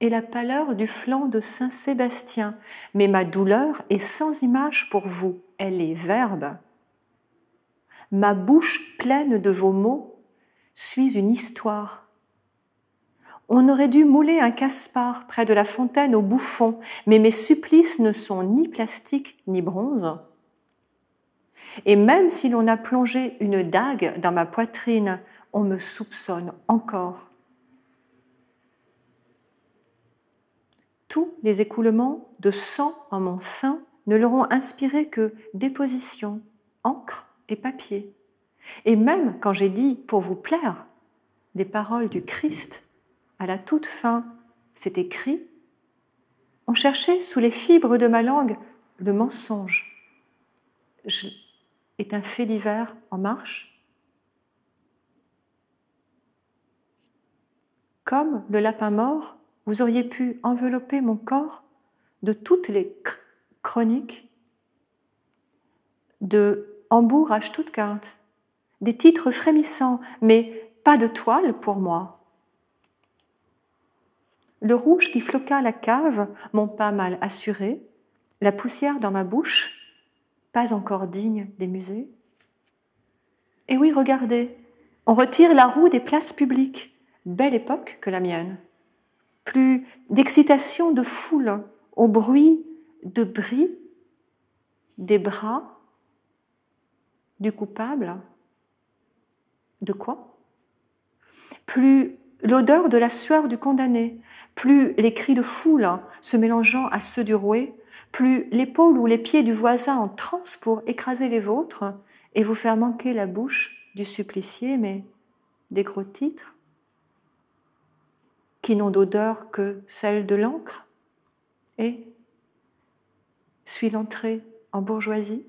et la pâleur du flanc de Saint Sébastien, mais ma douleur est sans image pour vous, elle est verbe. Ma bouche pleine de vos mots suis une histoire. On aurait dû mouler un caspar près de la fontaine au bouffon, mais mes supplices ne sont ni plastique ni bronze. Et même si l'on a plongé une dague dans ma poitrine, on me soupçonne encore. tous les écoulements de sang en mon sein ne leur ont inspiré que déposition, encre et papier. Et même quand j'ai dit pour vous plaire des paroles du Christ, à la toute fin, c'est écrit, on cherchait sous les fibres de ma langue le mensonge. Je... est un fait divers en marche Comme le lapin mort, vous auriez pu envelopper mon corps de toutes les chroniques de Hambourg à Stuttgart, des titres frémissants, mais pas de toile pour moi. Le rouge qui floqua la cave, mon pas mal assuré, la poussière dans ma bouche, pas encore digne des musées. Et oui, regardez, on retire la roue des places publiques, belle époque que la mienne plus d'excitation de foule hein, au bruit de bris des bras du coupable. De quoi Plus l'odeur de la sueur du condamné, plus les cris de foule hein, se mélangeant à ceux du roué, plus l'épaule ou les pieds du voisin en transe pour écraser les vôtres et vous faire manquer la bouche du supplicié, mais des gros titres qui n'ont d'odeur que celle de l'encre, et suis l'entrée en bourgeoisie